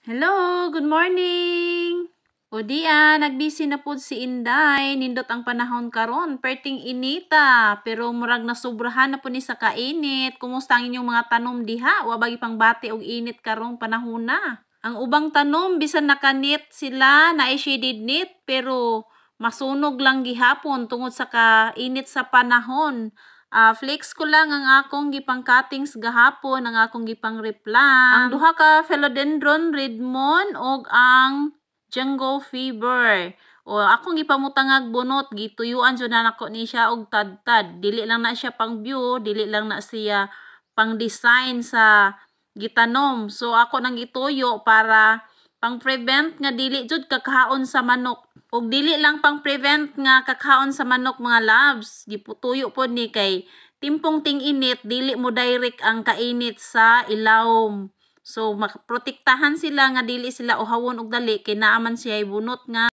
Hello, good morning! Odia, nagbisi na po si Inday, nindot ang panahon karon, perting inita, pero murag na sobrahan na po ni sa kainit. Kumusta ang inyong mga tanom diha? Wa Wabagi pang bati og init karong panahon na. Ang ubang tanom, bisan nakanit sila, na shaded knit, pero masunog lang gihapon tungod sa kainit sa panahon. Uh, flex ko lang ang akong gipang cuttings gahapon, ang akong gipang replant. Ang duha ka Philodendron Redmond og ang jungle Fever. O akong gipamutangag bunot, gituyuan jud na nako ni siya og tadtad. Dili lang na siya pang view, dili lang na siya pang design sa gitanom. So ako nang ituyo para Pang-prevent nga dili jud kakaon sa manok. Ug dili lang pang-prevent nga kakaon sa manok mga loves. Giputuyo po ni kay timpong ting init, dili mo direct ang kainit sa ilaw. So maprotektahan sila nga dili sila uhawon og dali kay naaman siya bunot nga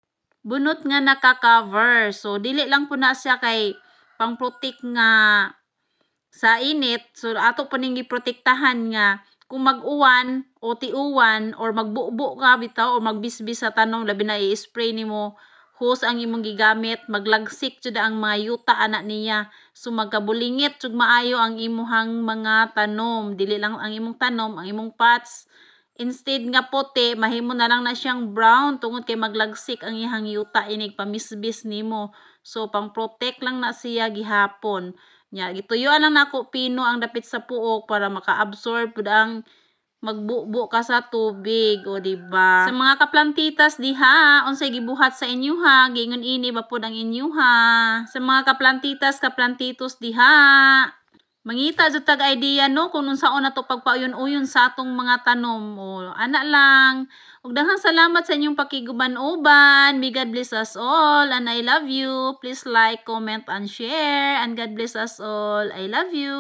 bunot nga naka-cover. So, dili lang po na siya kay pang-protect nga sa init. So, ato po ning giprotektahan nga kung mag-uwan o tiuwan or magbubo ka bitaw o magbisbis sa tanong labi na i-spray nimo hose ang imong gigamit maglagsik jud ang mga yuta ana niya so magkabulingit jud maayo ang imuhang mga tanom dili lang ang imong tanom ang imong pots instead nga puti mahimo na lang na siyang brown tungod kay maglagsik ang ihang yuta inig pamisbis nimo so pang protect lang na siya gihapon Nya, gituyuan lang nako pino ang dapit sa puok para makaabsorb absorb ang magbubo ka sa tubig o di ba sa mga kaplantitas diha unsay gibuhat sa inyuha gingon ini ba pud ang inyuha sa mga kaplantitas kaplantitos diha Mangita jud tag idea no kung unsaon to pagpauyon-uyon sa atong mga tanom o ana lang. Ug daghang salamat sa inyong pakiguban-uban. May God bless us all and I love you. Please like, comment and share and God bless us all. I love you.